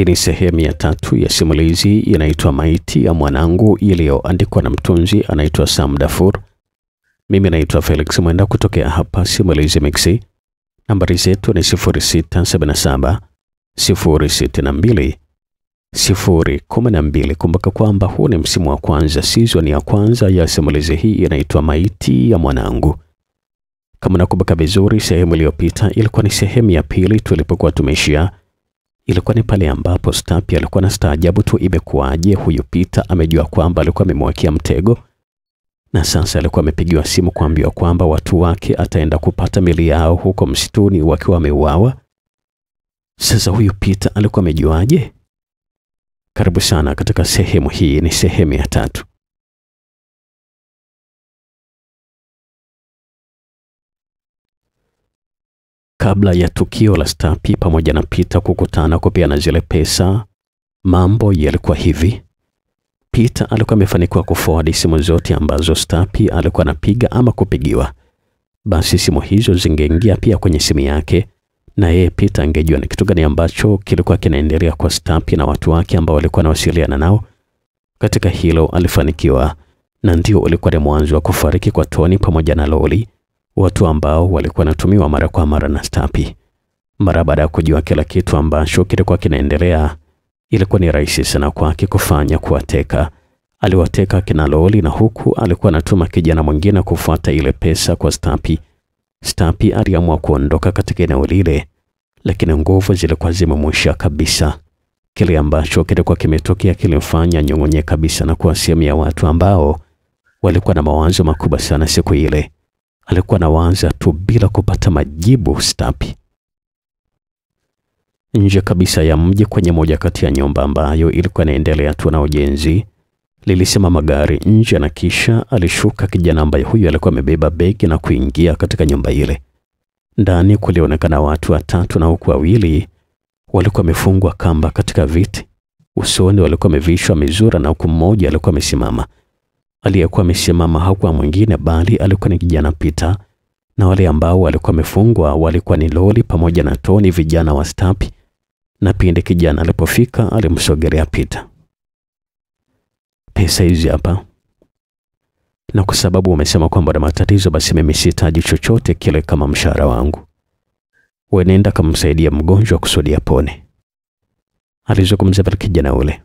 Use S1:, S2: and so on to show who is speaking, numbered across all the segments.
S1: Hii ni sehemu ya tatu ya simulizi inaitwa Maiti ya Mwanangu iliyoandikwa na mtunzi anaitwa Sam Dafur. Mimi naitwa Felix Mwenda kutokea hapa Simulizi Mixi. Nambari zetu ni 0677 062 Kumbuka kwamba huu ni msimu wa kwanza, season ya kwanza ya simulizi hii inaitwa Maiti ya Mwanangu. Kama nakumbuka vizuri, sehemu iliyopita ilikuwa ni sehemu ya pili tulipokuwa tumeishia Ilikuwa ni pale ambapo Stapi alikuwa na staajabu tu, imekuwaje huyu Peter amejua kwamba alikuwa amemwekea mtego na sasa alikuwa amepigiwa simu kuambiwa kwamba watu wake ataenda kupata mili yao huko msituni wakiwa wameuawa. Sasa huyu Peter alikuwa amejuaje? Karibu sana katika sehemu hii, ni sehemu ya tatu. Kabla ya tukio la Stapi pamoja na pita kukutana kupia na zile pesa, mambo yalikuwa hivi. Peter alikuwa amefanikiwa kuforward simu zote ambazo Stapi alikuwa anapiga ama kupigiwa. Basi simu hizo zingeingia pia kwenye simu yake, na yeye Peter angejua ni kitu gani ambacho kilikuwa kinaendelea kwa Stapi na watu wake ambao walikuwa wanawasiliana nao. Katika hilo alifanikiwa, na ndio ulikuwa ni mwanzo wa kufariki kwa Tony pamoja na Loli watu ambao walikuwa wanatumiwa mara kwa mara na Stapi. Mara baada ya kujua kila kitu ambacho kilikuwa kinaendelea, ilikuwa ni rahisi sana kwake kufanya kuwateka. Aliwateka kina Loli na huku alikuwa anatuma kijana mwingine kufuata ile pesa kwa Stapi. Stapi aliamua kuondoka katika eneo lile, lakini nguvu zilikuwa zimemwisha kabisa. Kile ambacho kilikuwa kimetokea kilimfanya nyong'onye kabisa na kuwa sehemu ya watu ambao walikuwa na mawazo makubwa sana siku ile alikuwa anawaanza tu bila kupata majibu stapi. Nje kabisa ya mji kwenye moja kati ya nyumba ambayo ilikuwa inaendelea tu na ujenzi, lilisema magari nje na kisha alishuka kijana ambaye huyu alikuwa amebeba begi na kuingia katika nyumba ile. Ndani kulionekana watu watatu na huku wawili walikuwa wamefungwa kamba katika viti. Usoni walikuwa wamevishwa mizura na huku mmoja alikuwa amesimama. Aliyekuwa amesimama hakuwa mwingine bali alikuwa ni kijana Peter, na wale ambao walikuwa wamefungwa walikuwa ni Loli pamoja na Toni, vijana wa Stapi, na pindi kijana alipofika alimsogelea Peter, pesa hizi hapa, na kwa sababu umesema kwamba na matatizo, basi mimi sitaji chochote kile kama mshahara wangu, wenenda kumsaidia mgonjwa kusudi apone, alizungumza kijana ule.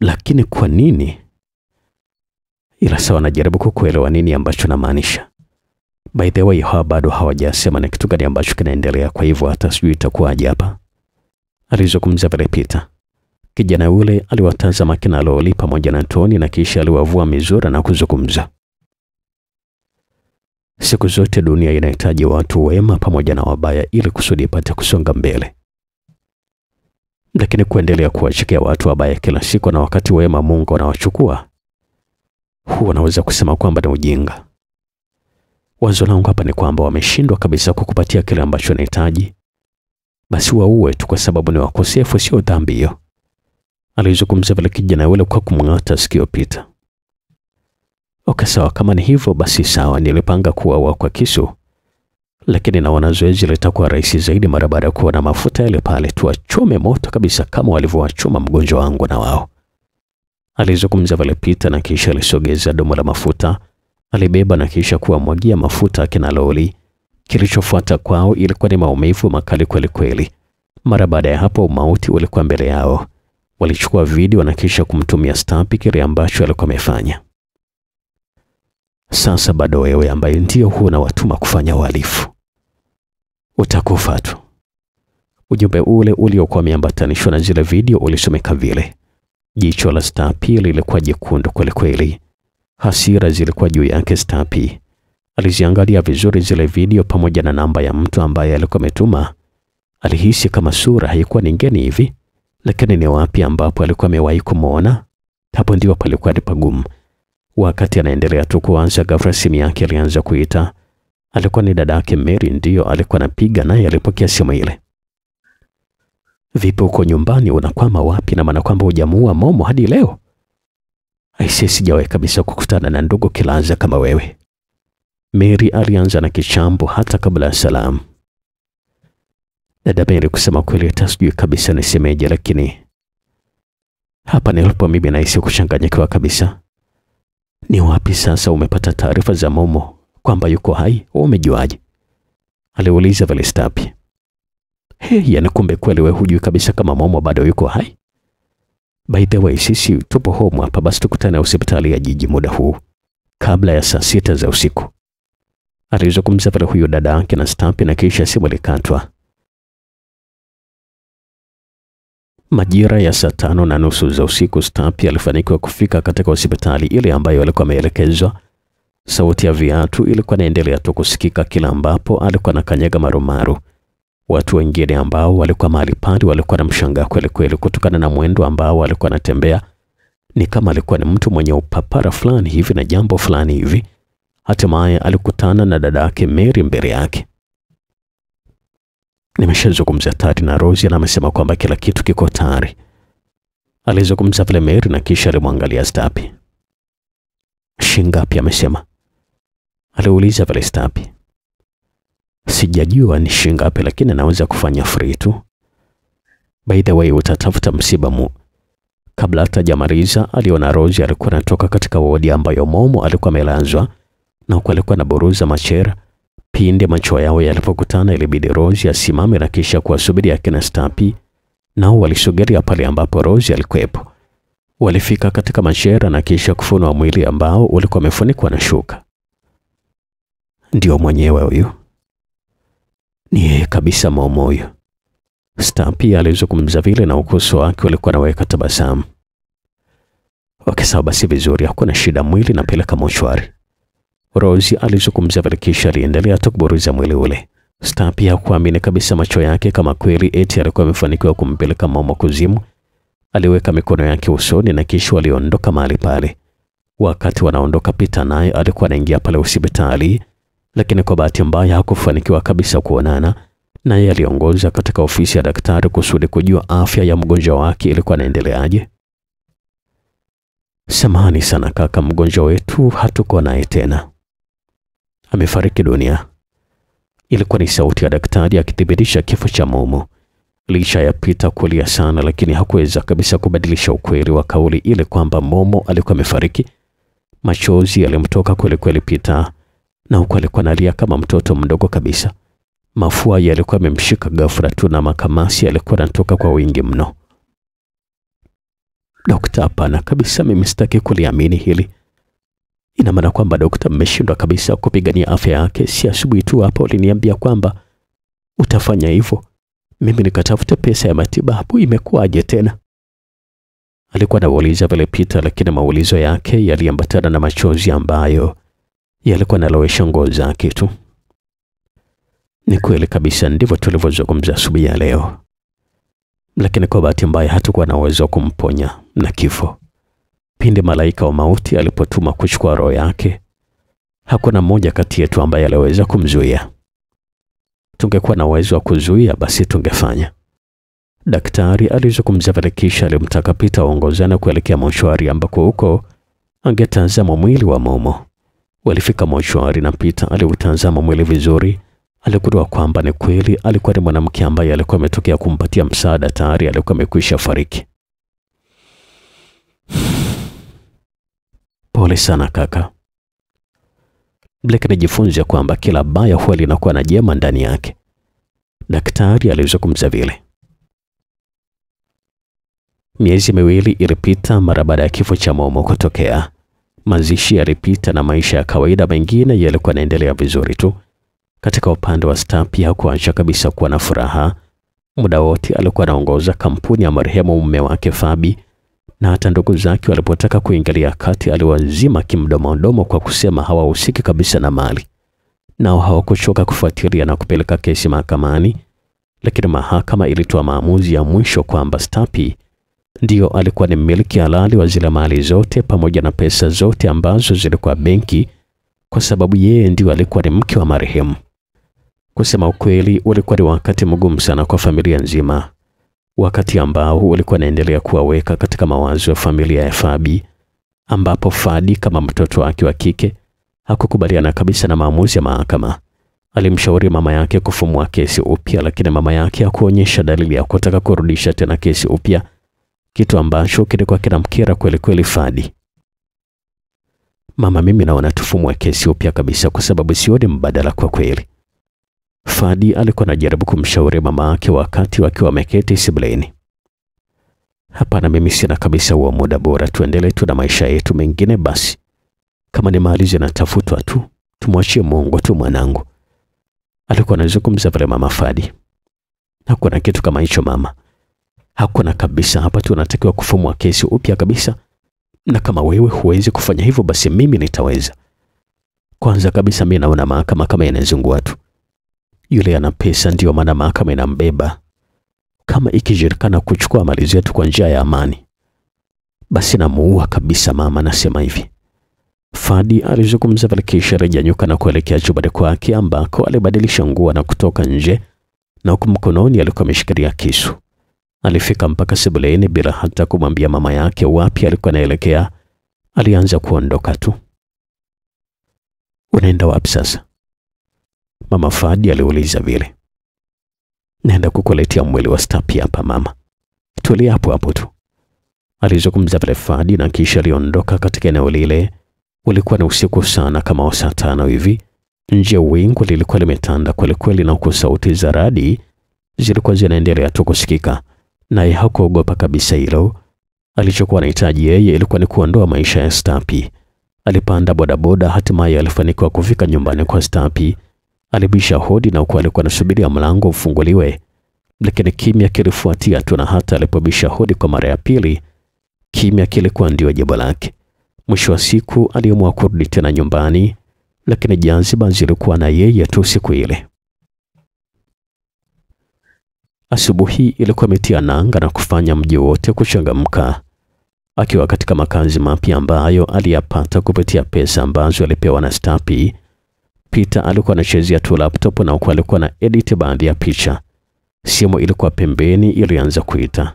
S1: Lakini kwa nini ila sawa, wanajaribu kukuelewa nini ambacho namaanisha. By the way, hawa bado hawajasema ni kitu gani ambacho kinaendelea, kwa hivyo hata sijui itakuwaje hapa, alizungumza vile Peter. Kijana yule aliwatazama kina Loli pamoja na Toni na kisha aliwavua mizura na kuzungumza. Siku zote dunia inahitaji watu wema pamoja na wabaya ili kusudi ipate kusonga mbele, lakini kuendelea kuwachekea watu wabaya kila siku na wakati wema Mungu anawachukua huwa naweza kusema kwamba ni ujinga. Wazo langu hapa ni kwamba wameshindwa kabisa kukupatia kile ambacho unahitaji, basi waue tu, kwa sababu ni wakosefu, sio dhambi hiyo. Alizungumza vile kijana yule kwa kumng'ata sikio Pita. Okay, sawa, kama ni hivyo basi sawa, nilipanga kuwaua kwa kisu, lakini naona zoezi litakuwa rahisi zaidi mara baada ya kuona mafuta yale pale, tuwachome moto kabisa kama walivyowachoma mgonjwa wangu na wao. Alizungumza pale Peter na kisha alisogeza domo la mafuta, alibeba na kisha kuwamwagia mafuta kina Loli. Kilichofuata kwao ilikuwa ni maumivu makali kweli kweli. Mara baada ya hapo, mauti ulikuwa mbele yao. Walichukua video na kisha kumtumia stampi kile ambacho alikuwa amefanya. Sasa bado wewe ambaye ndio huna watuma kufanya uhalifu utakufa tu. Ujumbe ule uliokuwa umeambatanishwa na zile video ulisomeka vile. Jicho la Stapi lilikuwa jekundu kwelikweli. Hasira zilikuwa juu yake Stapi. Aliziangalia vizuri zile video pamoja na namba ya mtu ambaye alikuwa ametuma. Alihisi kama sura haikuwa ningeni hivi, lakini ni wapi ambapo alikuwa amewahi kumwona? Hapo ndipo palikuwa ni pagumu. Wakati anaendelea tu kuanza, ghafla simu yake alianza kuita. Alikuwa ni dadake Mary, ndiyo alikuwa anapiga, naye alipokea simu ile. Vipi uko nyumbani unakwama wapi na maana kwamba hujamuua Momo hadi leo? Aisee, sijawahi kabisa kukutana na ndugu kilanza kama wewe. Mary alianza na kichambo hata kabla ya salamu. Dada Mary, kusema kweli hata sijui kabisa nisemeje, lakini hapa nilipo mimi nahisi kuchanganyikiwa kabisa. Ni wapi sasa umepata taarifa za Momo kwamba yuko hai? Umejuaje? aliuliza velestapi Hey, yani kumbe kweli we hujui kabisa kama Momo bado yuko hai. By the way, sisi tupo home hapa, basi tukutane hospitali ya jiji muda huu kabla ya saa sita za usiku. Alizungumza vile huyo dada yake na stampi, na kisha simu likatwa. Majira ya saa tano na nusu za usiku, stampi alifanikiwa kufika katika hospitali ile ambayo alikuwa ameelekezwa. Sauti ya viatu ilikuwa inaendelea tu kusikika kila ambapo alikuwa anakanyaga marumaru maru. Watu wengine ambao walikuwa mahali pale walikuwa na mshangaa kweli kweli kutokana na mwendo ambao alikuwa anatembea. Ni kama alikuwa ni mtu mwenye upapara fulani hivi na jambo fulani hivi. Hatimaye alikutana na dada yake Mary mbele yake. Nimeshazungumza tayari na Rosie na amesema kwamba kila kitu kiko tayari. Alizungumza vile Mary na kisha alimwangalia Stapi. Shingapi amesema. Aliuliza vile Stapi. Sijajua ni shilingi ngapi, lakini naweza kufanya free tu. By the way, utatafuta msiba mu. Kabla hata jamariza aliona Rose alikuwa anatoka katika wodi ambayo Momo alikuwa amelazwa na huko alikuwa buruza machera. Pindi macho yao yalipokutana, ilibidi Rose asimame na kisha kuwasubiri akina Stapi, nao walisogelea pale ambapo Rose alikuwepo. Walifika katika machera na kisha kufunua mwili ambao ulikuwa umefunikwa na shuka. Ndio mwenyewe huyu. Ni yeye kabisa maumoyo huyu. Star pia alizungumza vile na ukoso wake ulikuwa naweka tabasamu. Okay, sawa basi, vizuri, hakuna shida, mwili napeleka mochwari. Rosie alizungumza vile, kisha aliendelea tukuburuza mwili ule. Star pia hakuamini kabisa macho yake kama kweli eti alikuwa amefanikiwa kumpeleka Momo kuzimu. Aliweka mikono yake usoni na kisha aliondoka mahali pale. Wakati wanaondoka, Pita naye alikuwa anaingia pale hospitali lakini kwa bahati mbaya hakufanikiwa kabisa kuonana naye. Aliongoza katika ofisi ya daktari kusudi kujua afya ya mgonjwa wake ilikuwa anaendeleaje. Samahani sana kaka, mgonjwa wetu hatuko naye tena, amefariki dunia. Ilikuwa ni sauti ya daktari akithibitisha kifo cha Mumu. Licha ya Pita kulia sana, lakini hakuweza kabisa kubadilisha ukweli wa kauli ile kwamba Momo alikuwa amefariki. Machozi yalimtoka kwelikweli Pita na huku alikuwa analia kama mtoto mdogo kabisa. Mafua yalikuwa yamemshika ghafla tu na makamasi yalikuwa yanatoka kwa wingi mno. Dokta, hapana kabisa, mimi sitaki kuliamini hili. Ina maana kwamba dokta, mmeshindwa kabisa kupigania afya yake? Si asubuhi tu hapa uliniambia kwamba utafanya hivyo, mimi nikatafute pesa ya matibabu, imekuwaje tena? Alikuwa anauliza vile Peter, lakini maulizo yake yaliambatana na machozi ambayo yalikuwa analowesha nguo zake tu. Ni kweli kabisa, ndivyo tulivyozungumza asubuhi ya leo, lakini kwa bahati mbaya hatukuwa na uwezo wa kumponya na kifo. Pindi malaika wa mauti alipotuma kuchukua roho yake, hakuna mmoja kati yetu ambaye aliweza kumzuia. Tungekuwa na uwezo wa kuzuia, basi tungefanya. Daktari alizungumza vile, kisha alimtaka Pita aongozane kuelekea moshwari ambako huko angetazama mwili wa Momo. Walifika mochwari na Peter aliutazama mwili vizuri. Aligundua kwamba ni kweli alikuwa ni mwanamke ambaye alikuwa ametokea kumpatia msaada, tayari alikuwa amekwisha fariki. Pole sana kaka. Blake anajifunza kwamba kila baya huwa linakuwa na jema ndani yake. Daktari alizungumza vile. Miezi miwili ilipita mara baada ya kifo cha Momo kutokea. Mazishi yalipita na maisha ya kawaida mengine yalikuwa yanaendelea vizuri tu. Katika upande wa Star pia hakuacha kabisa kuwa na furaha. Muda wote alikuwa anaongoza kampuni ya marehemu mume wake Fabi, na hata ndugu zake walipotaka kuingilia kati aliwazima kimdomodomo kwa kusema hawahusiki kabisa na mali. Nao hawakuchoka kufuatilia na kupeleka kesi mahakamani, lakini mahakama ilitoa maamuzi ya mwisho kwamba Stapi ndio alikuwa ni mmiliki halali wa zile mali zote pamoja na pesa zote ambazo zilikuwa benki, kwa sababu yeye ndio alikuwa ni mke wa marehemu. Kusema ukweli, ulikuwa ni wakati mgumu sana kwa familia nzima, wakati ambao ulikuwa naendelea kuwaweka katika mawazo ya familia ya Fabi, ambapo Fadi kama mtoto wake wa kike hakukubaliana kabisa na maamuzi ya mahakama. Alimshauri mama yake kufumua kesi upya, lakini mama yake hakuonyesha dalili ya kutaka kurudisha tena kesi upya kitu ambacho kilikuwa kinamkera kweli kweli Fadi. Mama, mimi naona wa kesi upya kabisa, kwa sababu sioni mbadala kwa kweli. Fadi alikuwa anajaribu kumshauri mama yake wakati wakiwa wameketi sebuleni. Hapana, mimi sina kabisa huo muda, bora tuendele tu na maisha yetu mengine basi. Kama ni mali zinatafutwa tu, tumwachie Mungu tu mwanangu, alikuwa anazungumza vile mama Fadi. Hakuna kitu kama hicho mama, Hakuna kabisa. Hapa tunatakiwa kufumua kesi upya kabisa, na kama wewe huwezi kufanya hivyo, basi mimi nitaweza. Kwanza kabisa, mimi naona mahakama kama inazungua tu. Yule ana pesa, ndiyo maana mahakama inambeba. Kama ikijirikana kuchukua mali zetu kwa njia ya amani, basi namuua kabisa. Mama nasema hivi. Fadi alizungumza pale, kisha rejeanyuka na kuelekea chumbani kwake ambako alibadilisha nguo na kutoka nje na huku mkononi alikuwa ameshikilia kisu. Alifika mpaka sebuleni bila hata kumwambia mama yake wapi alikuwa anaelekea. Alianza kuondoka tu. Unaenda wapi sasa? Mama Fadi aliuliza vile. Naenda kukuletea mwili wa Stapi hapa mama. Tulia hapo hapo tu. Alizungumza pale Fadi na kisha aliondoka katika eneo lile. Ulikuwa ni usiku sana kama saa tano hivi. Nje wingu lilikuwa limetanda kwelikweli na huku sauti za radi zilikuwa zinaendelea tu kusikika naye hakuogopa kabisa hilo. Alichokuwa anahitaji yeye ilikuwa ni kuondoa maisha ya Stapi. Alipanda bodaboda, hatimaye alifanikiwa kufika nyumbani kwa Stapi. Alibisha hodi na huku alikuwa anasubiria mlango ufunguliwe, lakini kimya kilifuatia tu, na hata alipobisha hodi kwa mara ya pili, kimya kilikuwa ndio jibu lake. Mwisho wa siku aliamua kurudi tena nyumbani, lakini Zanzibar zilikuwa na yeye tu siku ile. Asubuhi ilikuwa imetia nanga na kufanya mji wote kuchangamka. Akiwa katika makazi mapya ambayo aliyapata kupitia pesa ambazo alipewa na Stapi, Peter alikuwa anachezea tu laptop na huku alikuwa na edit baadhi ya picha. Simu ilikuwa pembeni, ilianza kuita.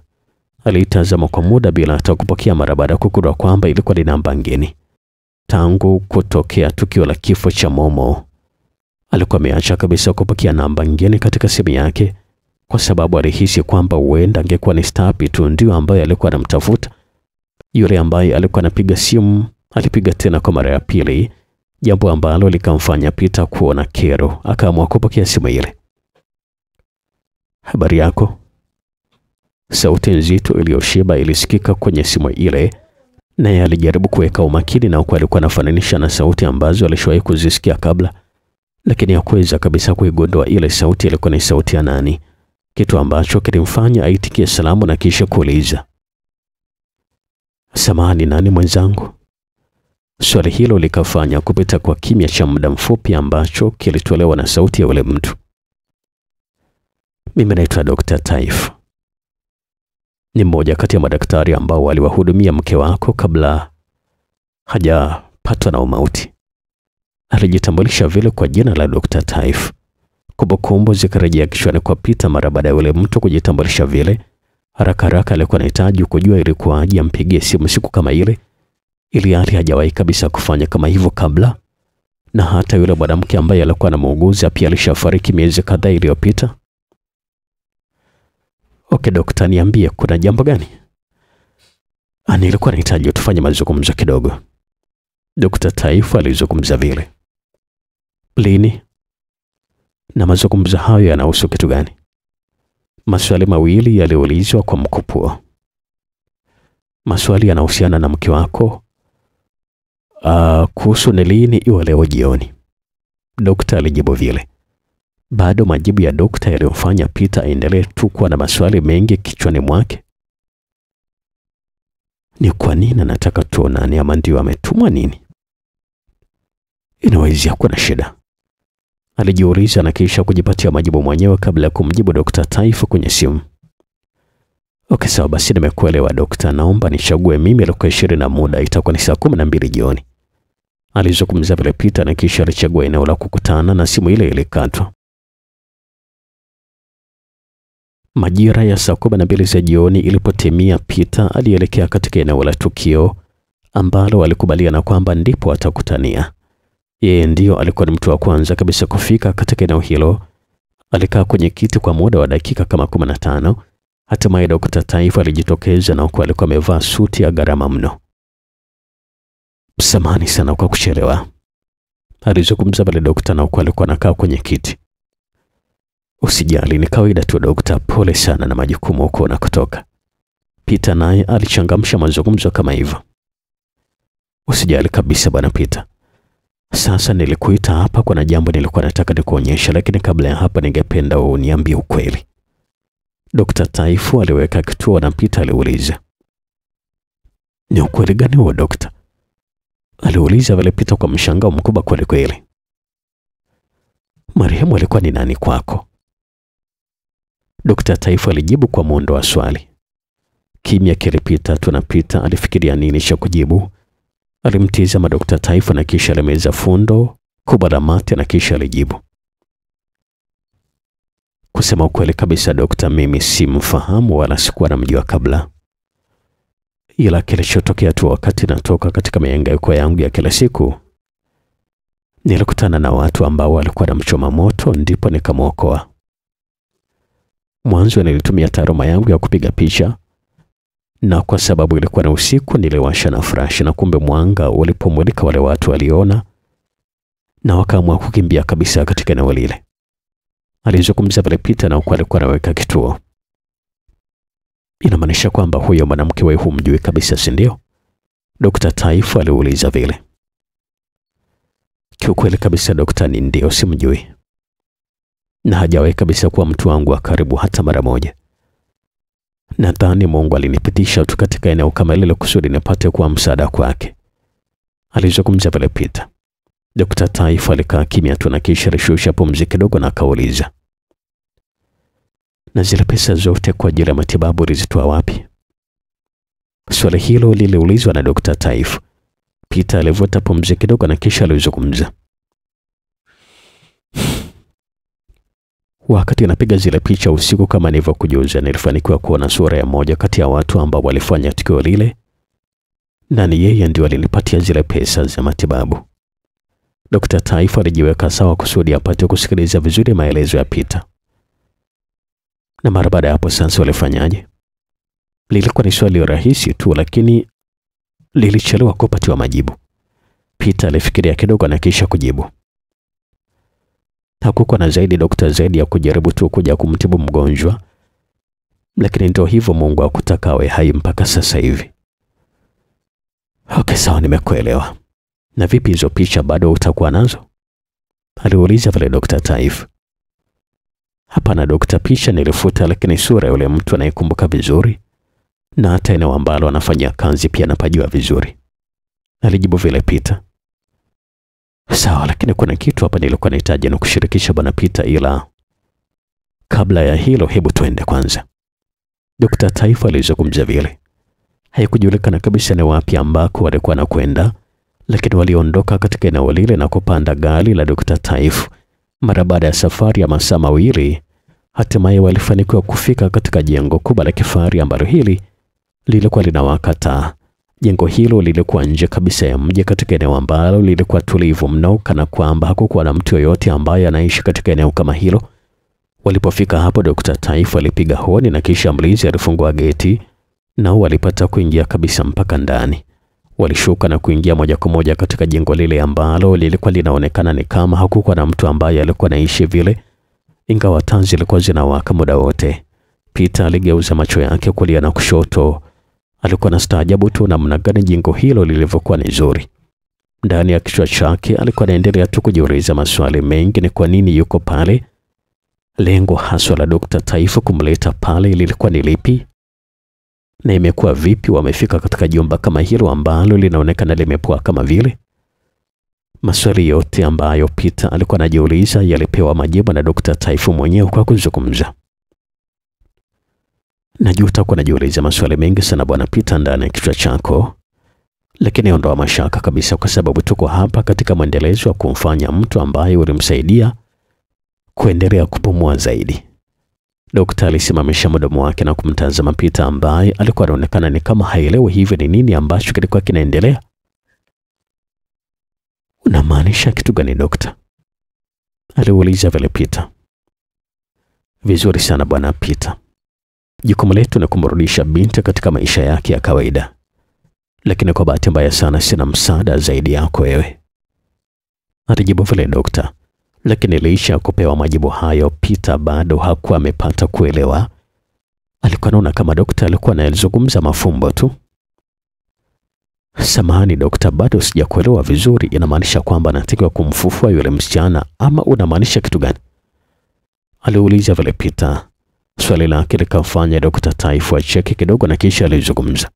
S1: Aliitazama kwa muda bila hata kupokea, mara baada ya kwamba ilikuwa ni namba ngeni. Tangu kutokea tukio la kifo cha Momo, alikuwa ameacha kabisa kupokea namba ngeni katika simu yake kwa sababu alihisi kwamba huenda angekuwa ni Stapi tu ndio ambaye alikuwa anamtafuta. Yule ambaye alikuwa anapiga simu alipiga tena kwa mara ya pili, jambo ambalo likamfanya Peter kuona kero, akaamua kupokea simu ile. Habari yako? Sauti nzito iliyoshiba ilisikika kwenye simu ile, naye alijaribu kuweka umakini na huku alikuwa anafananisha na sauti ambazo alishawahi kuzisikia kabla, lakini hakuweza kabisa kuigondoa ile sauti. Ilikuwa ni sauti ya nani? kitu ambacho kilimfanya aitikie salamu na kisha kuuliza, samani nani mwenzangu? Swali hilo likafanya kupita kwa kimya cha muda mfupi ambacho kilitolewa na sauti ya yule mtu. Mimi naitwa Dr. Taif. Ni mmoja kati ya madaktari ambao waliwahudumia mke wako kabla hajapatwa na umauti. Alijitambulisha vile kwa jina la Dr. Taif. Kumbukumbu zikarejea kichwani kwa Peter mara baada ya yule mtu kujitambulisha vile. Haraka haraka alikuwa anahitaji kujua ilikuwa aje ampigie simu siku kama ile, ili hali hajawahi kabisa kufanya kama hivyo kabla. Na hata yule mwanamke ambaye alikuwa na muuguzi pia alishafariki miezi kadhaa iliyopita. Okay, dokta, niambie kuna jambo gani? Ah, nilikuwa nahitaji tufanye mazungumzo kidogo. Dokta Taifa alizungumza vile. Lini? Na mazungumzo hayo yanahusu kitu gani? Maswali mawili yaliulizwa kwa mkupuo. Maswali yanahusiana na mke wako uh, kuhusu ni lini iwe leo jioni. Dokta alijibu vile. Bado majibu ya dokta yaliyomfanya Peter aendelee tu kuwa na maswali mengi kichwani mwake. Ni kwa nini anataka tuonane ama ndio ametumwa nini? Inaweza kuwa na shida alijiuliza na kisha kujipatia majibu mwenyewe kabla ya kumjibu Dokta Taifa kwenye simu. Okay, sawa basi, nimekuelewa dokta, naomba nichague mimi loko ishirini na muda itakuwa ni saa 12 jioni. Alizungumza vile Peter na kisha alichagua eneo la kukutana na simu ile ilikatwa. Majira ya saa 12 na mbili za jioni ilipotimia, Peter alielekea katika eneo la tukio ambalo alikubaliana kwamba ndipo atakutania. Yeye ndiyo alikuwa ni mtu wa kwanza kabisa kufika katika eneo hilo. Alikaa kwenye kiti kwa muda wa dakika kama 15. Hatimaye Dokta Taifa alijitokeza na huku alikuwa amevaa suti ya gharama mno. Samahani sana kwa kuchelewa, alizungumza pale dokta, na huku alikuwa anakaa kwenye kiti. Usijali, ni kawaida tu dokta, pole sana na majukumu huko kutoka. Peter naye alichangamsha mazungumzo kama hivyo. Usijali kabisa bwana Peter, sasa nilikuita hapa, kuna jambo nilikuwa nataka nikuonyesha, lakini kabla ya hapa ningependa uniambie ukweli. Dr. Taifu aliweka kituo na Peter aliuliza. Ni ukweli gani huo dokta? Aliuliza vile Peter kwa mshangao mkubwa kweli kweli. Marehemu alikuwa ni nani kwako? Dr. Taifu alijibu kwa muundo wa swali. Kimya kilipita, tunapita alifikiria nini cha kujibu Alimtizama madokta Taifa na kisha alimeza fundo kubwa la mate na kisha alijibu, kusema ukweli kabisa, Dokta, mimi si mfahamu wala sikuwa namjua kabla, ila kilichotokea tu wakati natoka katika mihangaiko yangu ya kila siku nilikutana na watu ambao walikuwa na mchoma moto, ndipo nikamwokoa. Mwanzo nilitumia taaluma yangu ya kupiga picha na kwa sababu ilikuwa ni usiku, niliwasha na flash, na kumbe mwanga ulipomulika wale watu waliona na wakaamua kukimbia kabisa katika eneo lile. Alizungumza pale Peter na huko alikuwa anaweka kituo. Inamaanisha kwamba huyo mwanamke wewe humjui kabisa, si ndio? Dr. Taifu aliuliza vile. Kiukweli kabisa dokta, ni ndio, simjui na hajawahi kabisa kuwa mtu wangu wa karibu hata mara moja. Nadhani Mungu alinipitisha tu katika eneo kama lile kusudi nipate kuwa msaada kwake, alizungumza pale Peter. Dokta Taifa alikaa kimya tu na kisha alishusha pumzi kidogo na akauliza, na zile pesa zote kwa ajili ya matibabu ulizitoa wapi? Swali hilo liliulizwa na Dr. Taifa. Peter alivuta pumzi kidogo na kisha alizungumza. Wakati anapiga zile picha usiku, kama nilivyokujuza, nilifanikiwa kuona sura ya moja kati ya watu ambao walifanya tukio lile, na ni yeye ndio alinipatia zile pesa za matibabu. Dr. Taifa alijiweka sawa kusudi apate kusikiliza vizuri maelezo ya Peter. Na mara baada ya hapo sasa walifanyaje? Lilikuwa ni swali rahisi tu, lakini lilichelewa kupatiwa majibu. Peter alifikiria kidogo na kisha kujibu hakuko na zaidi dokta zaidi ya kujaribu tu kuja kumtibu mgonjwa, lakini ndio hivyo, Mungu akutaka awe hai mpaka sasa hivi. Okay, sawa, nimekuelewa. Na vipi hizo picha bado utakuwa nazo? aliuliza vile dokta Taif. Hapana dokta, Picha nilifuta, lakini sura yule mtu anayekumbuka vizuri na hata eneo ambalo anafanya kazi pia anapajiwa vizuri, alijibu vile Peter. Sawa, lakini kuna kitu hapa nilikuwa nahitaji na kushirikisha Bwana Peter, ila kabla ya hilo, hebu tuende kwanza. Dokta Taifa alizungumza vile. Haikujulikana kabisa ni wapi ambako walikuwa na kwenda, lakini waliondoka katika eneo lile na kupanda gari la Dokta Taifa. Mara baada ya safari ya masaa mawili, hatimaye walifanikiwa kufika katika jengo kubwa la kifahari ambalo hili lilikuwa linawaka taa. Jengo hilo lilikuwa nje kabisa ya mji katika eneo ambalo lilikuwa tulivu mno, kana kwamba hakukuwa na mtu yoyote ambaye anaishi katika eneo kama hilo. Walipofika hapo, Dr. Taifa alipiga honi na kisha mlinzi alifungua geti nao walipata kuingia kabisa mpaka ndani. Walishuka na kuingia moja kwa moja katika jengo lile ambalo lilikuwa linaonekana ni kama hakukuwa na mtu ambaye alikuwa anaishi vile, ingawa taa zilikuwa zinawaka muda wote. Peter aligeuza macho yake kulia na kushoto Alikuwa na staajabu tu namna gani jengo hilo lilivyokuwa ni zuri. Ndani ya kichwa chake alikuwa anaendelea tu kujiuliza maswali mengi, ni kwa nini yuko pale? Lengo haswa la Dr. Taifa kumleta pale lilikuwa ni lipi? Na imekuwa vipi wamefika katika jumba kama hilo ambalo linaonekana limepoa kama vile? Maswali yote ambayo Peter alikuwa anajiuliza yalipewa majibu na Dr. Taifu mwenyewe kwa kuzungumza. Najua utakuwa unajiuliza maswali mengi sana Bwana Peter ndani ya kichwa chako, lakini ondoa mashaka kabisa, kwa sababu tuko hapa katika mwendelezo wa kumfanya mtu ambaye ulimsaidia kuendelea kupumua zaidi. Dokta alisimamisha mdomo wake na kumtazama Peter ambaye alikuwa anaonekana ni kama haelewi hivyo ni nini ambacho kilikuwa kinaendelea. Unamaanisha kitu gani dokta? aliuliza vile Peter. Vizuri sana bwana Peter. Jukumu letu ni kumrudisha binti katika maisha yake ya kawaida, lakini kwa bahati mbaya sana sina msaada zaidi yako wewe, alijibu vile dokta. Lakini licha ya kupewa majibu hayo, Peter bado hakuwa amepata kuelewa. Alikuwa anaona kama dokta alikuwa anayezungumza mafumbo tu. Samahani dokta, bado sijakuelewa vizuri. Inamaanisha kwamba natakiwa kumfufua yule msichana ama unamaanisha kitu gani? aliuliza vile Peter Swali lake likamfanya Dr. Taifu acheke kidogo na kisha alizungumza.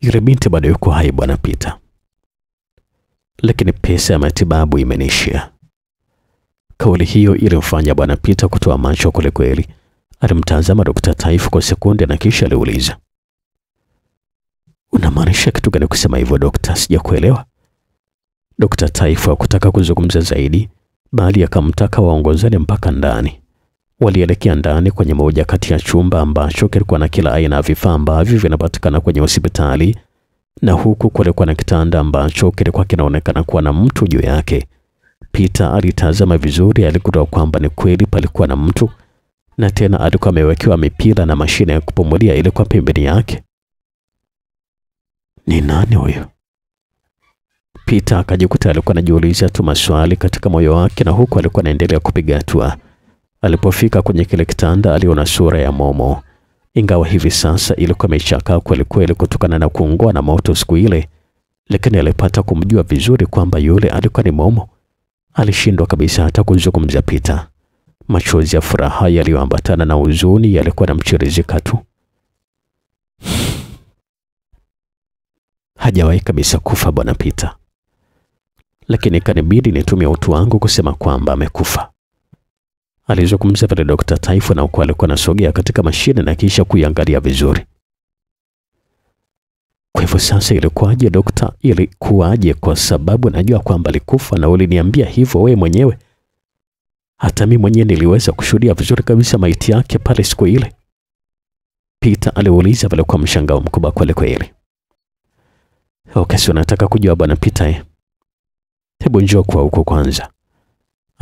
S1: Yule binti bado yuko hai bwana Peter, lakini pesa ya matibabu imenishia. Kauli hiyo ilimfanya bwana Peter kutoa macho kwelikweli. Alimtazama Dr. Taifu kwa sekunde na kisha aliuliza, unamaanisha kitu gani kusema hivyo dokta? Sijakuelewa. Dr. Taifu hakutaka kuzungumza zaidi, bali akamtaka waongozane mpaka ndani. Walielekea ndani kwenye moja kati ya chumba ambacho kilikuwa na kila aina ya vifaa ambavyo vinapatikana kwenye hospitali, na huku kulikuwa na kitanda ambacho kilikuwa kinaonekana kuwa na mtu juu yake. Peter alitazama vizuri, alikuta kwamba ni kweli palikuwa na mtu, na tena alikuwa amewekewa mipira na mashine ya kupumulia ilikuwa pembeni yake. Ni nani huyo? Peter akajikuta alikuwa anajiuliza tu maswali katika moyo wake, na huku alikuwa anaendelea kupiga hatua. Alipofika kwenye kile kitanda aliona sura ya Momo, ingawa hivi sasa ilikuwa imechakaa kwelikweli kutokana na kuungua na moto siku ile, lakini alipata kumjua vizuri kwamba yule alikuwa ni Momo. Alishindwa kabisa hata kuzungumza Pita. Machozi ya furaha yaliyoambatana na huzuni yalikuwa na mchirizika tu. Hajawahi kabisa kufa Bwana Pita, lakini kanibidi nitumie utu wangu kusema kwamba amekufa alizungumza vile Dr. Taifa na huku alikuwa anasogea katika mashine na kisha kuiangalia vizuri. Kwa hivyo sasa ilikuwaje dokta? Ilikuwaje? Kwa sababu najua kwamba alikufa na uliniambia hivyo wewe mwenyewe. Hata mimi mwenyewe niliweza kushuhudia vizuri kabisa maiti yake pale siku ile. Peter aliuliza vile kwa mshangao mkubwa kweli kweli. Okay, si unataka kujua bwana Peter eh? Hebu njoo kwa huko kwanza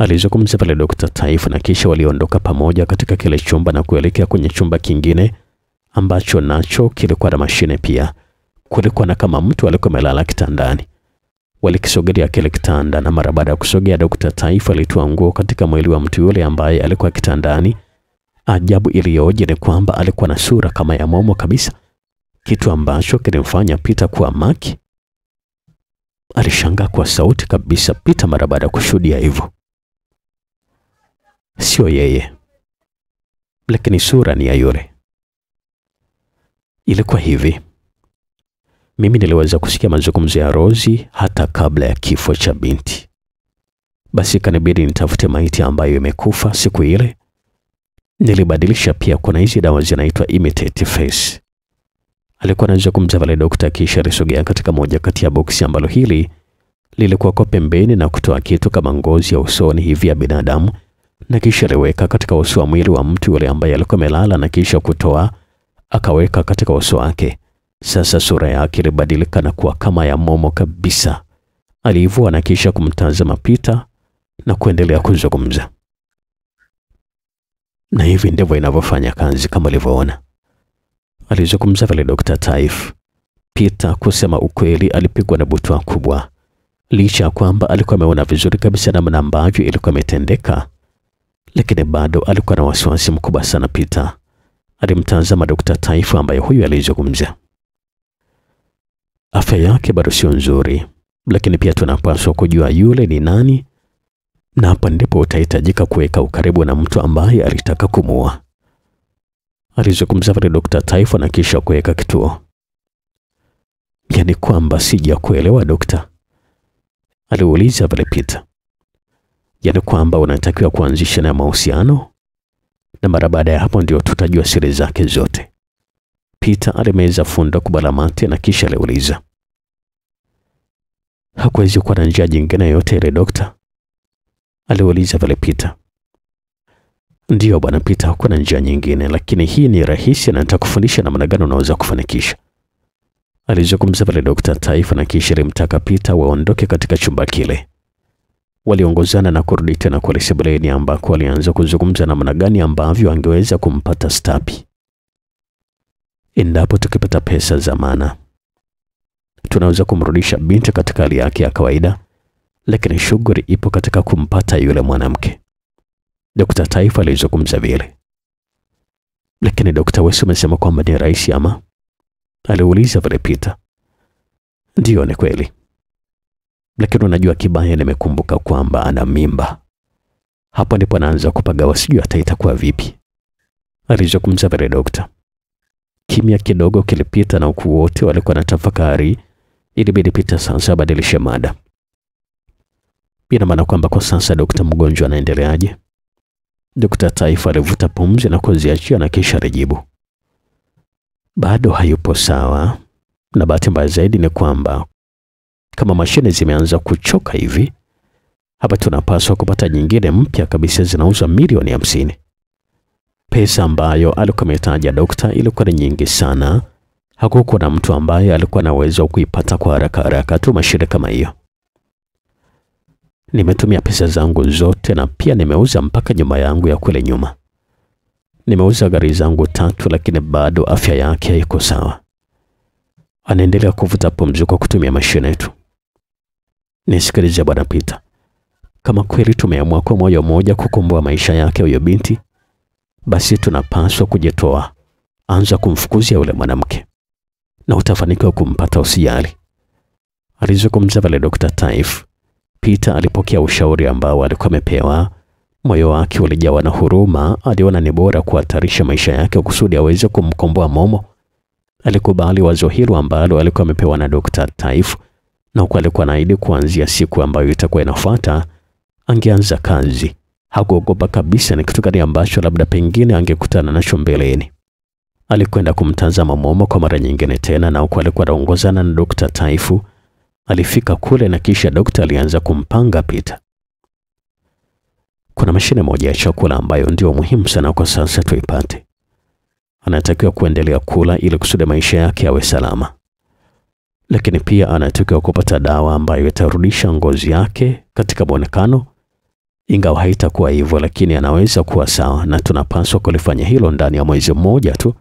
S1: alizungumza pale Dr. Taifu na kisha waliondoka pamoja katika kile chumba na kuelekea kwenye chumba kingine ambacho nacho kilikuwa na mashine pia. Kulikuwa na kama mtu alikuwa amelala kitandani. Walikisogelea kile kitanda na mara baada ya kusogea, Dr. Taifu alitoa nguo katika mwili wa mtu yule ambaye alikuwa kitandani. Ajabu iliyoje ni kwamba alikuwa na sura kama ya Momo kabisa, kitu ambacho kilimfanya Pita kuwa maki. Alishangaa kwa sauti kabisa Pita mara baada ya kushuhudia hivyo sio yeye, lakini sura ni ya yule. Ilikuwa hivi, mimi niliweza kusikia mazungumzo ya Rozi hata kabla ya kifo cha binti. Basi kanibidi nitafute maiti ambayo imekufa siku ile. Nilibadilisha pia, kuna hizi dawa zinaitwa imitate face. Alikuwa anazungumza pale dokta, kisha alisogea katika moja kati ya boksi ambalo hili lilikuwa kwa pembeni na kutoa kitu kama ngozi ya usoni hivi ya binadamu na kisha aliweka katika uso wa mwili wa mtu yule ambaye alikuwa amelala na kisha kutoa akaweka katika uso wake. Sasa sura yake ilibadilika na kuwa kama ya momo kabisa. Alivua na kisha kumtazama Peter na kuendelea kuzungumza. Na hivi ndivyo inavyofanya kazi kama alivyoona. Alizungumza vile Dr. Taif. Peter, kusema ukweli, alipigwa na butwa kubwa, licha ya kwamba alikuwa ameona vizuri kabisa namna ambavyo ilikuwa imetendeka lakini bado alikuwa na wasiwasi mkubwa sana. Peter alimtazama Dr. Taifa ambaye huyu alizungumza. Afya yake bado sio nzuri, lakini pia tunapaswa kujua yule ni nani, na hapa ndipo utahitajika kuweka ukaribu na mtu ambaye alitaka kumua, alizungumza pale Dr. Taifa na kisha kuweka kituo. Yani kwamba sija kuelewa dokta, aliuliza pale Peter yani kwamba unatakiwa kuanzisha na mahusiano, na mara baada ya hapo ndio tutajua siri zake zote. Peter alimeza fundo la mate na kisha aliuliza, hakuwezi kuwa na njia jingine yoyote ile dokta? aliuliza vile Peter. Ndiyo bwana Peter, hakuna njia nyingine, lakini hii ni rahisi na nitakufundisha namna gani unaweza kufanikisha alizungumza pale Dr. Taifa na kisha alimtaka Peter waondoke katika chumba kile waliongozana na kurudi tena kwa Lisebeleni ambako walianza kuzungumza namna gani ambavyo angeweza kumpata Stapi. Endapo tukipata pesa za maana, tunaweza kumrudisha binti katika hali yake ya kawaida, lakini shughuli ipo katika kumpata yule mwanamke. Dkt. Taifa alizungumza vile. Lakini Dkt. Wesu amesema kwamba ni rais ama? Aliuliza vile Peter. Ndiyo, ni kweli. Lakini unajua Kibaya nimekumbuka kwamba ana mimba. Hapo ndipo anaanza kupagawa, sijui hata itakuwa vipi, alizungumza vile dokta. Kimya kidogo kilipita na ukuu wote walikuwa na tafakari. Ilibidi Peter sasa abadilishe mada. Ina maana kwamba kwa sasa dokta, mgonjwa anaendeleaje? Dokta Taifa alivuta pumzi na kuziachia na kisha rejibu. bado hayupo sawa, na bahati mbaya zaidi ni kwamba kama mashine zimeanza kuchoka hivi, hapa tunapaswa kupata nyingine mpya kabisa zinauza milioni hamsini. Pesa ambayo alikuwa ametaja dokta ilikuwa ni nyingi sana. Hakukuwa na mtu ambaye alikuwa na uwezo kuipata kwa haraka haraka tu mashine kama hiyo. Nimetumia pesa zangu zote na pia nimeuza mpaka nyumba yangu ya kule nyuma. Nimeuza gari zangu tatu, lakini bado afya yake haiko sawa. Anaendelea kuvuta pumzi kwa kutumia mashine yetu. Nisikilize Bwana Peter, kama kweli tumeamua kwa moyo mmoja kukomboa maisha yake huyo binti, basi tunapaswa kujitoa. Anza kumfukuzia yule mwanamke na utafanikiwa kumpata, usijali. Alizungumza vale Dr. Taif. Peter alipokea ushauri ambao alikuwa amepewa. Moyo wake ulijawa na huruma, aliona ni bora kuhatarisha maisha yake kusudi aweze kumkomboa Momo. Alikubali wazo hilo ambalo alikuwa amepewa na Dr. Taif na huku alikuwa naahidi kuanzia siku ambayo itakuwa inafuata angeanza kazi. Hakuogopa kabisa ni kitu gani ambacho labda pengine angekutana nacho mbeleni. Alikwenda kumtazama Momo kwa mara nyingine tena, na huku alikuwa anaongozana na Dokta Taifu. Alifika kule na kisha dokta alianza kumpanga Pita. Kuna mashine moja ya chakula ambayo ndio muhimu sana kwa sasa tuipate. Anatakiwa kuendelea kula ili kusudi maisha yake yawe salama lakini pia anatakiwa kupata dawa ambayo itarudisha ngozi yake katika mwonekano. Ingawa haitakuwa hivyo, lakini anaweza kuwa sawa, na tunapaswa kulifanya hilo ndani ya mwezi mmoja tu.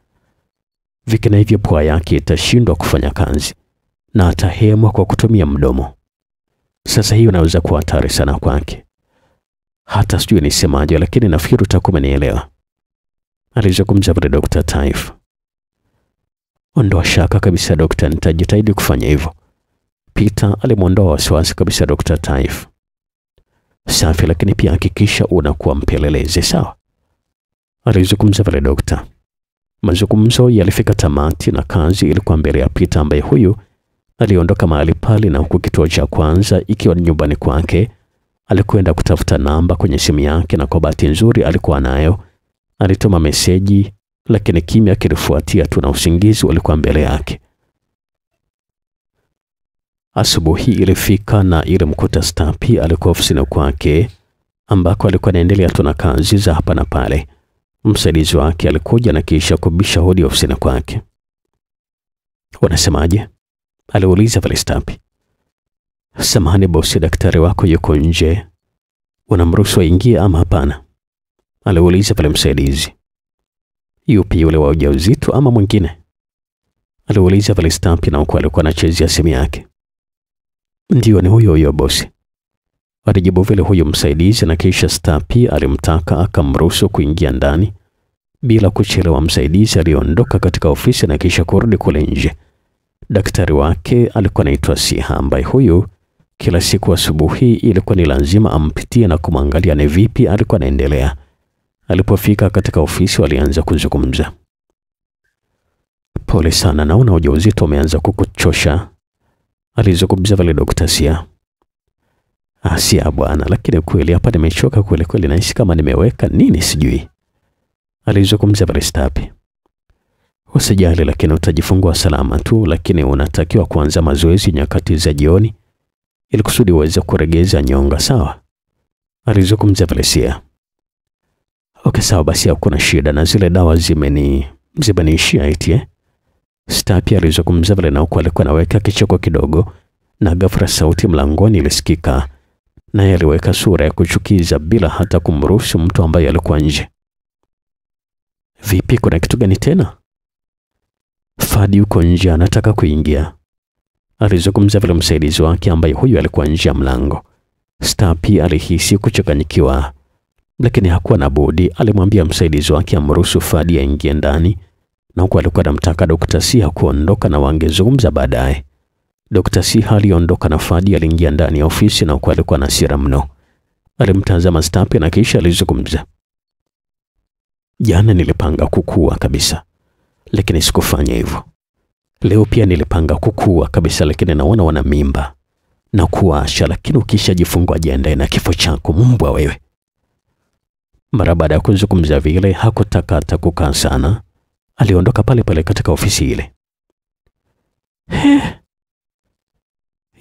S1: Vinginevyo pua yake itashindwa kufanya kazi na atahemwa kwa kutumia mdomo. Sasa hiyo inaweza kuwa hatari sana kwake. Hata sijui nisemaje, lakini nafikiri utakuwa umenielewa, alizungumza Dr. Taifa. Ondoa shaka kabisa dokta, nitajitahidi kufanya hivyo. Peter alimwondoa wasiwasi kabisa Dr. Taif. Safi, lakini pia hakikisha unakuwa mpelelezi, sawa? Alizungumza pale dokta. Mazungumzo yalifika tamati na kazi ilikuwa mbele ya Peter ambaye huyu aliondoka mahali pale na huku kituo cha kwanza ikiwa ni nyumbani kwake. Alikwenda kutafuta namba kwenye simu yake na kwa bahati nzuri alikuwa nayo. Alituma meseji lakini kimya kilifuatia tu na usingizi ulikuwa mbele yake. Asubuhi ilifika na ilimkuta Stapi alikuwa ofisini kwake ambako alikuwa anaendelea tu na kazi za hapa na pale. Msaidizi wake alikuja na kisha kubisha hodi ofisini kwake. Wanasemaje? aliuliza stapi Samahani bosi, daktari wako yuko nje, unamruhusu aingie ama hapana? aliuliza pale msaidizi. Yupi yule wa ujauzito ama mwingine? Aliuliza Falistapi na huku alikuwa anachezea simu yake. Ndiyo, ni huyo huyo bosi, alijibu vile huyo msaidizi, na kisha Stapi alimtaka akamruhusu kuingia ndani bila kuchelewa. Msaidizi aliondoka katika ofisi na kisha kurudi kule nje. Daktari wake alikuwa anaitwa Siha, ambaye huyu kila siku asubuhi ilikuwa ni lazima ampitie na kumwangalia ni vipi alikuwa anaendelea. Alipofika katika ofisi, walianza kuzungumza. Pole sana, naona ujauzito umeanza kukuchosha, alizungumza vile Dr. Sia. Asia ah, bwana, lakini kweli hapa nimechoka kweli kweli, nahisi kama nimeweka nini sijui, alizungumza vile stapi Usijali, lakini utajifungua salama tu, lakini unatakiwa kuanza mazoezi nyakati za jioni ili kusudi uweze kuregeza nyonga, sawa? alizungumza vile sia Okay, sawa basi, hakuna shida, na zile dawa zimeni zimeniishia eti eh. Star pia alizungumza vile, na huko alikuwa anaweka kicheko kidogo, na ghafla sauti mlangoni ilisikika, naye aliweka sura ya kuchukiza bila hata kumruhusu mtu ambaye alikuwa nje. Vipi, kuna kitu gani tena? Fadi yuko nje anataka kuingia, alizungumza vile msaidizi wake ambaye huyu alikuwa nje ya mlango. Star pia alihisi kuchanganyikiwa lakini hakuwa na budi. Alimwambia msaidizi wake amruhusu Fadi aingie ndani, na huku alikuwa anamtaka Dr. Siha kuondoka na wangezungumza baadaye. Dr. Siha aliondoka na Fadi aliingia ndani ya ofisi, na huku alikuwa na hasira mno. Alimtazama Stapi na kisha alizungumza. Jana nilipanga kukua kabisa, lakini sikufanya hivyo. Leo pia nilipanga kukua kabisa, lakini naona wana mimba na kuasha, lakini ukishajifungua jiandae na kifo chako, mbwa wewe. Mara baada ya kuzungumza vile, hakutaka hata kukaa sana, aliondoka pale pale katika ofisi ile. He,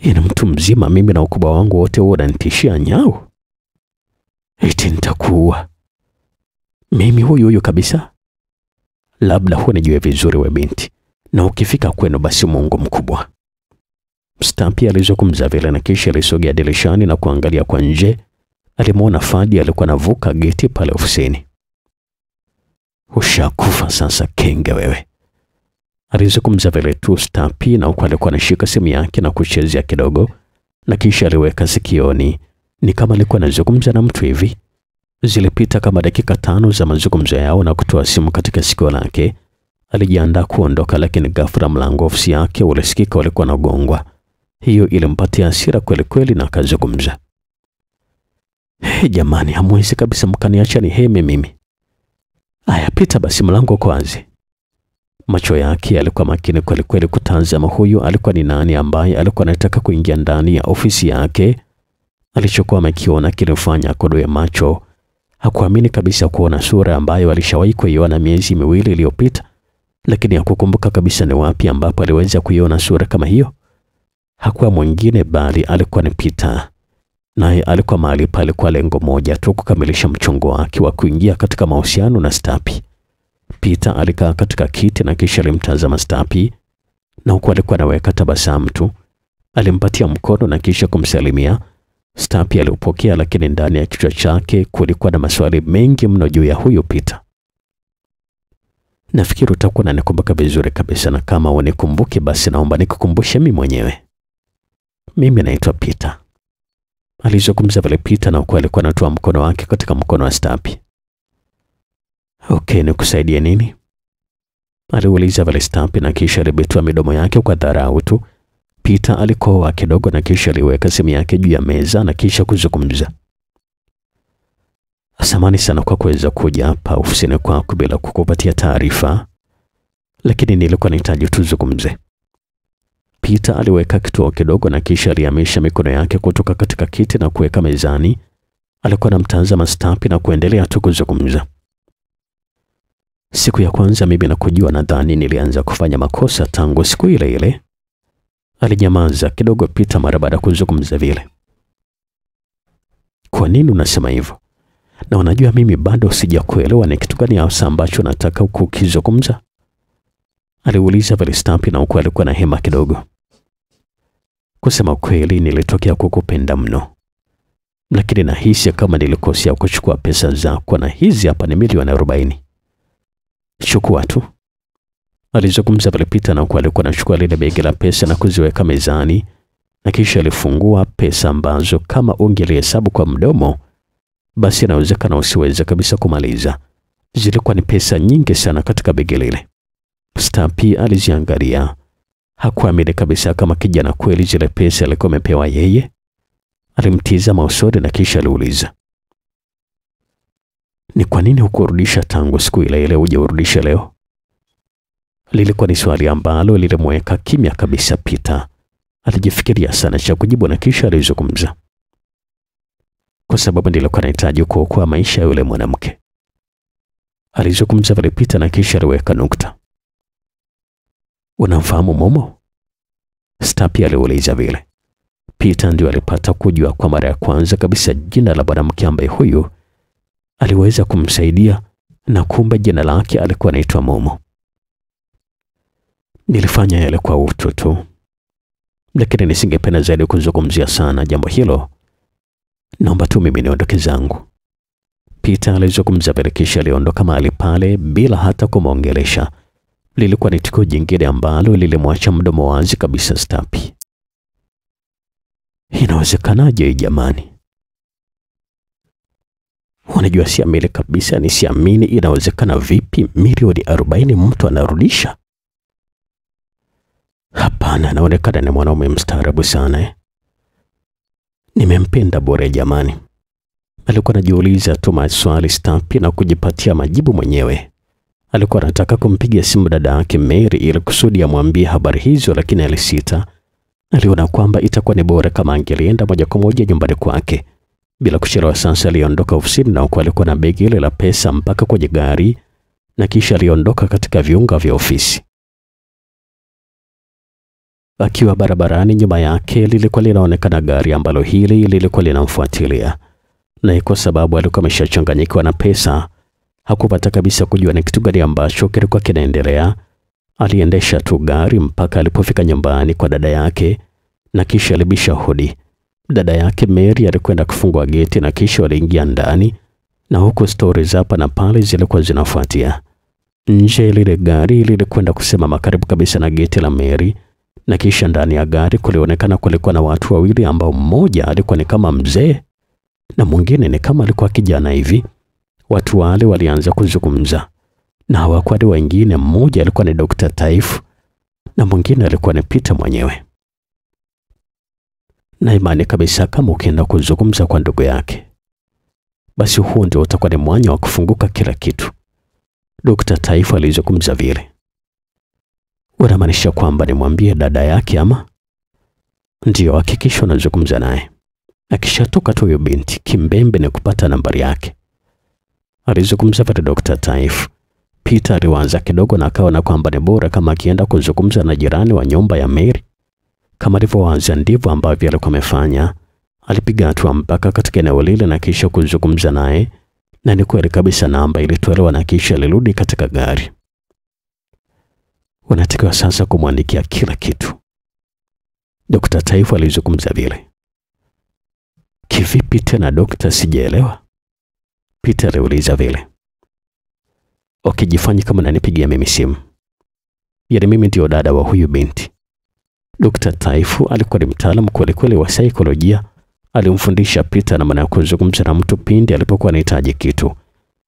S1: ina mtu mzima mimi na ukubwa wangu wote huo unanitishia nyau, eti nitakuua mimi huyu huyu kabisa. Labda huwa nijue vizuri we binti, na ukifika kwenu basi Mungu mkubwa. Stampi alizungumza vile na kisha alisogea dirishani na kuangalia kwa nje alimwona Fadi alikuwa anavuka geti pale ofisini. Ushakufa sasa kenge wewe, alizungumza vile tu Stapi, na huku alikuwa anashika simu yake na kuchezea kidogo, na kisha aliweka sikioni. Ni kama alikuwa anazungumza na mtu hivi. Zilipita kama dakika tano za mazungumzo yao na kutoa simu katika sikio lake. Alijiandaa kuondoka, lakini ghafla mlango ofisi yake ulisikika, walikuwa gongwa. Hiyo ilimpatia hasira kweli kweli, na akazungumza. Hey, jamani, hamwezi kabisa mkaniacha niheme mimi. Aya, pita basi mlango kwanza. Macho yake yalikuwa makini kwelikweli kutazama huyu alikuwa ni nani ambaye alikuwa anataka kuingia ndani ya ofisi yake. Alichokuwa amekiona kilimfanya akodoe macho. Hakuamini kabisa kuona sura ambayo alishawahi kuiona miezi miwili iliyopita, lakini hakukumbuka kabisa ni wapi ambapo aliweza kuiona sura kama hiyo. Hakuwa mwingine bali alikuwa ni Peter naye alikuwa mahali pale kwa lengo moja tu, kukamilisha mchongo wake wa kuingia katika mahusiano na Stapi. Peter alikaa katika kiti na kisha alimtazama Stapi, na huku alikuwa anaweka tabasamu tu. Alimpatia mkono na kisha kumsalimia. Stapi aliupokea, lakini ndani ya kichwa chake kulikuwa na maswali mengi mno juu ya huyu Peter. Nafikiri utakuwa unanikumbuka vizuri kabisa, na kama unikumbuke basi naomba nikukumbushe mimi mwenyewe. Mimi naitwa Peter alizungumza pale Peter na huku alikuwa anatoa mkono wake katika mkono wa Stapi. Okay, nikusaidie nini? aliuliza pale Stapi na kisha alibetua midomo yake kwa dharau tu. Peter alikohoa kidogo na kisha aliweka simu yake juu ya meza na kisha kuzungumza. Samani sana kwa kuweza kuja hapa ofisini kwako bila kukupatia taarifa, lakini nilikuwa nahitaji tuzungumze. Peter aliweka kituo kidogo na kisha alihamisha mikono yake kutoka katika kiti na kuweka mezani. Alikuwa anamtazama Stapi na kuendelea tu kuzungumza. Siku ya kwanza mimi na kujua, nadhani nilianza kufanya makosa tangu siku ile ile. Alinyamaza kidogo Peter mara baada ya kuzungumza vile. Kwa nini unasema hivyo? Na unajua mimi bado sijakuelewa ni kitu gani hasa ambacho nataka kukizungumza aliuliza Verstappen, na huku alikuwa na hema kidogo. Kusema kweli, nilitokea kukupenda mno, lakini nahisi kama nilikosea kuchukua pesa zako, na hizi hapa ni milioni arobaini. Chukua tu, alizungumza vilipita na huku alikuwa anachukua lile begi la pesa na kuziweka mezani, na kisha alifungua pesa ambazo kama ungelihesabu kwa mdomo, basi inawezekana usiweze kabisa kumaliza. Zilikuwa ni pesa nyingi sana katika begi lile. Stampi aliziangalia. Hakuamini kabisa kama kijana kweli zile pesa alikuwa amepewa yeye. alimtiza usoni na kisha aliuliza, ni kwa nini hukurudisha tangu siku ile ile urudishe leo? Lilikuwa ni swali ambalo lilimweka kimya kabisa. Peter alijifikiria sana cha kujibu na kisha alizungumza, kwa sababu nilikuwa nahitaji kuokoa maisha ya yule mwanamke. Alizungumza vile Peter na kisha aliweka nukta. Unamfahamu Momo? stapi aliuliza vile. Peter ndio alipata kujua kwa mara ya kwanza kabisa jina la mwanamke ambaye huyu aliweza kumsaidia na kumbe jina lake alikuwa anaitwa Momo. Nilifanya yale kwa utu tu, lakini nisingependa zaidi kuzungumzia sana jambo hilo. Naomba tu mimi niondoke zangu. Peter alizungumza pale, kisha aliondoka mahali pale bila hata kumwongelesha lilikuwa ni tukio jingine ambalo lilimwacha mdomo wazi kabisa Stapi. Inawezekanaje jamani? Unajua siamini kabisa, ni siamini. Inawezekana vipi milioni arobaini mtu anarudisha? Hapana, anaonekana ni mwanaume mstaarabu sana eh. Nimempenda bure jamani. Alikuwa anajiuliza tu maswali Stapi na kujipatia majibu mwenyewe. Alikuwa anataka kumpigia simu dada yake Mary ili kusudi amwambie habari hizo, lakini alisita. Aliona kwamba itakuwa ni bora kama angelienda moja kwa moja nyumbani kwake. Bila kuchelewa, Sansa aliondoka ofisini na huko alikuwa na begi ile la pesa mpaka kwenye gari na kisha aliondoka katika viunga vya ofisi. Akiwa barabarani, nyuma yake lilikuwa linaonekana gari ambalo hili lilikuwa linamfuatilia, na kwa sababu alikuwa ameshachanganyikiwa na pesa hakupata kabisa kujua ni kitu gani ambacho kilikuwa kinaendelea. Aliendesha tu gari mpaka alipofika nyumbani kwa dada yake na kisha alibisha hodi. Dada yake Mary alikwenda kufungua geti na kisha waliingia ndani, na huku stori hapa na pale zilikuwa zinafuatia. Nje lile gari lilikwenda kusema makaribu kabisa na geti la Mary, na kisha ndani ya gari kulionekana kulikuwa na watu wawili ambao mmoja alikuwa ni kama mzee na mwingine ni kama alikuwa kijana hivi watu wale walianza kuzungumza na hawakuwa wengine. Mmoja alikuwa ni Dr. Taifu na mwingine alikuwa ni Peter mwenyewe. Na imani kabisa kama ukienda kuzungumza kwa ndugu yake, basi huo ndio utakuwa ni mwanya wa kufunguka kila kitu. Dr. Taifu alizungumza vile. Unamaanisha kwamba nimwambie dada yake ama? Ndiyo, hakikisha unazungumza naye. Akishatoka tu huyo binti, kimbembe ni kupata nambari yake alizungumza pale Dr. Taif. Peter aliwaza kidogo na akaona kwamba ni bora kama akienda kuzungumza na jirani wa nyumba ya Mary. Kama alivyoanza ndivyo ambavyo alikuwa amefanya. Alipiga hatua mpaka katika eneo lile na kisha kuzungumza naye, na ni kweli kabisa namba ilitolewa na kisha alirudi katika gari. Unatakiwa sasa kumwandikia kila kitu. Dr. Taifa alizungumza vile. Kivipi tena dokta, sijaelewa. Peter aliuliza vile. Ukijifanya kama nanipigia mimi simu. Yaani mimi ndiyo dada wa huyu binti. Dr. Taifu alikuwa ni mtaalamu kwelikweli wa saikolojia. Alimfundisha Peter namna ya kuzungumza na mtu pindi alipokuwa anahitaji kitu.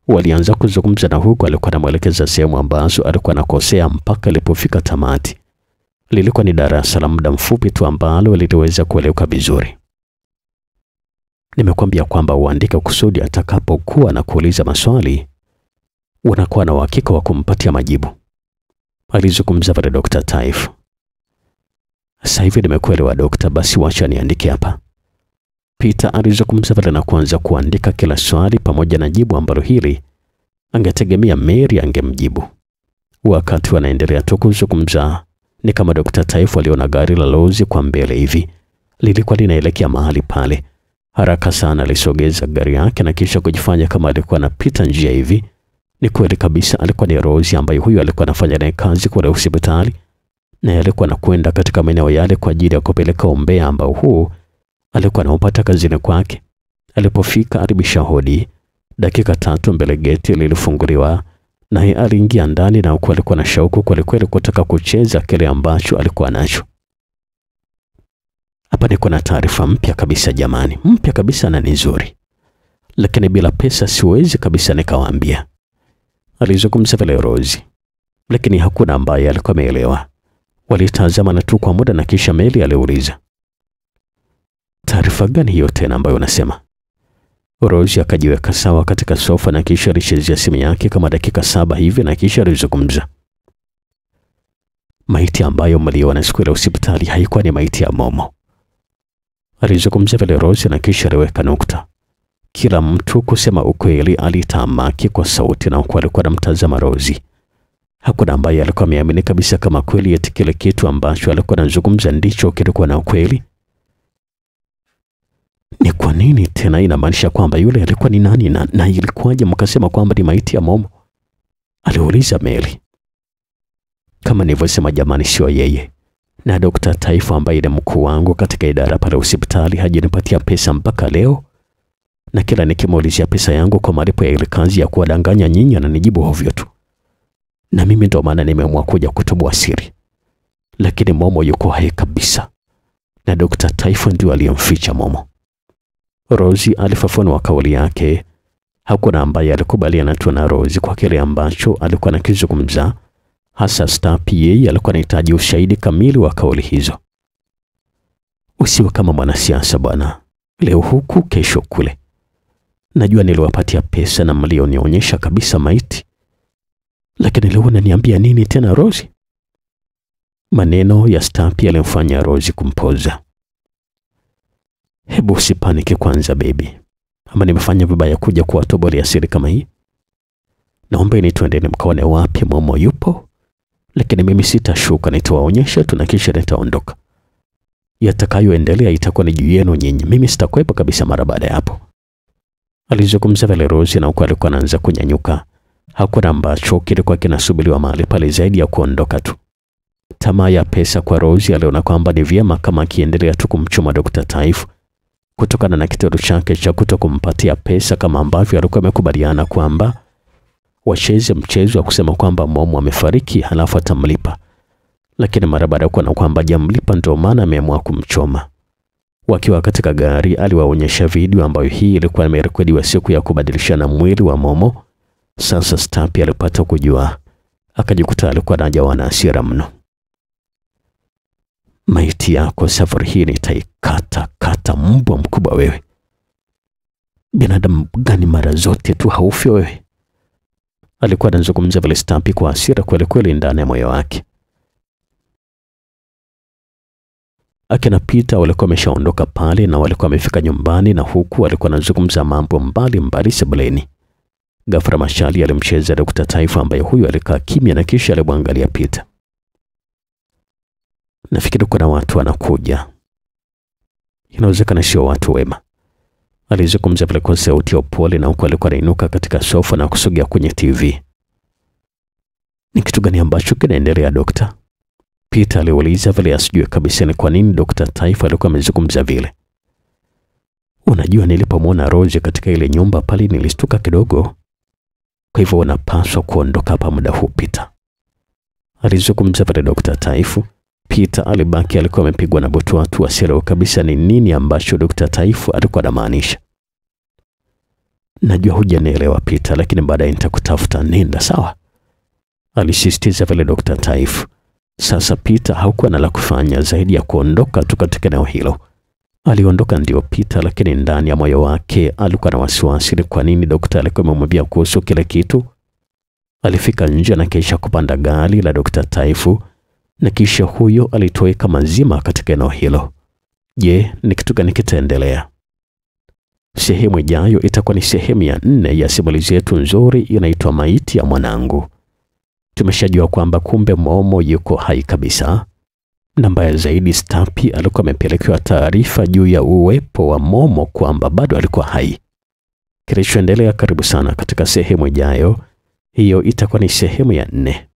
S1: Walianza kuzungumza na huku alikuwa anamwelekeza sehemu ambazo alikuwa anakosea mpaka alipofika tamati. Lilikuwa ni darasa la muda mfupi tu ambalo liliweza kueleweka vizuri. Nimekwambia kwamba uandike kusudi atakapokuwa na kuuliza maswali unakuwa na uhakika wa kumpatia majibu, alizungumza pale Dr. Taif. Sasa hivi nimekuelewa dokta, basi wacha niandike hapa. Peter alizungumza pale na kuanza kuandika kila swali pamoja na jibu ambalo hili angetegemea Mary angemjibu. Wakati wanaendelea tu kuzungumza, ni kama Dr. Taif aliona gari la lozi kwa mbele hivi lilikuwa linaelekea mahali pale. Haraka sana alisogeza gari yake na kisha kujifanya kama alikuwa anapita njia hivi. Ni kweli kabisa, alikuwa ni Rose ambaye huyo alikuwa anafanya naye kazi kule hospitali, naye alikuwa anakwenda katika maeneo yale kwa ajili ya kupeleka umbea ambao huu alikuwa anaupata kazini kwake. Alipofika alibisha hodi. Dakika tatu mbele geti lilifunguliwa, naye aliingia ndani na huku alikuwa na shauku kwelikweli kutaka kucheza kile ambacho alikuwa nacho. Hapa niko na taarifa mpya kabisa jamani, mpya kabisa na ni nzuri, lakini bila pesa siwezi kabisa nikawaambia, alizungumza vile Rozi, lakini hakuna ambaye alikuwa ameelewa. walitazama na tu kwa muda na kisha Meli aliuliza, taarifa gani hiyo tena ambayo unasema? Rozi akajiweka sawa katika sofa na kisha alichezea simu yake kama dakika saba hivi na kisha alizungumza. Maiti ambayo mliona siku ile hospitali haikuwa ni maiti ya Momo alizungumza vile Rose na kisha aliweka nukta. Kila mtu kusema ukweli alitamaki kwa sauti na huku alikuwa anamtazama Rozi. Hakuna ambaye alikuwa ameamini kabisa kama kweli eti kile kitu ambacho alikuwa anazungumza ndicho kilikuwa na ukweli. Ni kwa nini tena? Inamaanisha kwamba yule alikuwa ni nani na, na ilikuwaje mkasema kwamba ni maiti ya Momo? Aliuliza Meli. Kama nilivyosema jamani, sio yeye na Dokta Taifa ambaye ni mkuu wangu katika idara pale hospitali hajanipatia pesa mpaka leo, na kila nikimuulizia pesa yangu kwa malipo ya ile kazi ya kuwadanganya nyinyi ananijibu hovyo tu, na mimi ndo maana nimeamua kuja kutoboa siri, lakini Momo yuko hai kabisa, na Dokta Taifa ndio aliyemficha Momo. Rozi alifafanua kauli yake. Hakuna ambaye alikubaliana tu na Rozi kwa kile ambacho alikuwa kizungumza Hasa Star PA alikuwa anahitaji ushahidi kamili wa kauli hizo. Usiwe kama mwanasiasa bwana, leo huku kesho kule. Najua niliwapatia pesa na mlionionyesha kabisa maiti, lakini leo unaniambia nini tena Rozi? Maneno ya Stapi yalimfanya Rozi kumpoza. Hebu usipanike kwanza bebi, ama nimefanya vibaya kuja ya siri kama hii? Naomba ni tuendeni mkaone wapi Momo yupo lakini mimi sitashuka, nitawaonyesha tu na kisha nitaondoka. Yatakayoendelea itakuwa ni juu yenu nyinyi, mimi sitakwepa kabisa. Mara baada ya hapo alizungumza Valerius na huko alikuwa anaanza kunyanyuka. Hakuna ambacho kilikuwa kinasubiriwa mahali pale zaidi ya kuondoka tu. Tamaa ya pesa kwa rosi aliona kwamba ni vyema kama akiendelea tu kumchuma Dr. Taif kutokana na kitendo chake cha kutokumpatia kumpatia pesa kama ambavyo alikuwa amekubaliana kwamba wacheze mchezo wa kusema kwamba momo amefariki halafu atamlipa, lakini mara baada ya kuona kwamba jamlipa ndio maana ameamua kumchoma. Wakiwa katika gari, aliwaonyesha video ambayo hii ilikuwa imerekodiwa siku ya kubadilishana mwili wa Momo. Sasa Stapi alipata kujua, akajikuta alikuwa anajawa na hasira mno. Maiti yako safari hii nitaikata kata, mbwa mkubwa wewe! Binadamu gani mara zote tu haufi wewe? Alikuwa anazungumza vile stampi kwa hasira kweli kweli ndani ya moyo wake. Akina Peter walikuwa wameshaondoka pale na walikuwa wamefika nyumbani, na huku alikuwa anazungumza mambo mbalimbali sebuleni. Ghafla Mashali alimcheza Dr. Taifa ambaye huyo alikaa kimya na kisha alimwangalia Peter. Nafikiri kuna watu wanakuja, inawezekana sio watu wema alizungumza vile kwa sauti ya upole, na huku alikuwa anainuka katika sofa na kusogea kwenye TV. Ni kitu gani ambacho kinaendelea dokta? Peter aliuliza vile asijue kabisa ni kwa nini Dr. Taifa alikuwa amezungumza vile. Unajua, nilipomwona Rose katika ile nyumba pale nilistuka kidogo, kwa hivyo unapaswa kuondoka hapa muda huu Peter, alizungumza pale Dr. Taifu. Peter alibaki alikuwa amepigwa na butwatu, asielewe kabisa ni nini ambacho Dr. Taifu alikuwa anamaanisha. Najua hujanielewa Peter, lakini baadaye nitakutafuta, nenda sawa, alisisitiza vile Dr. Taif. Sasa Peter hakuwa na la kufanya zaidi ya kuondoka tu katika eneo hilo. Aliondoka ndio Peter, lakini ndani ya moyo wake alikuwa na wasiwasi. Ni kwa nini dokta alikuwa amemwambia kuhusu kile kitu? Alifika nje na kisha kupanda gari la Dr. Taifu, na kisha huyo alitoweka mazima katika eneo hilo. Je, ni kitu gani kitaendelea? Sehemu ijayo itakuwa ni sehemu ya nne ya simulizi yetu nzuri inaitwa Maiti ya Mwanangu. Tumeshajua kwamba kumbe Momo yuko hai kabisa, na mbaya zaidi, Stapi alikuwa amepelekewa taarifa juu ya uwepo wa Momo kwamba bado alikuwa hai. Kilichoendelea, karibu sana katika sehemu ijayo. Hiyo itakuwa ni sehemu ya nne.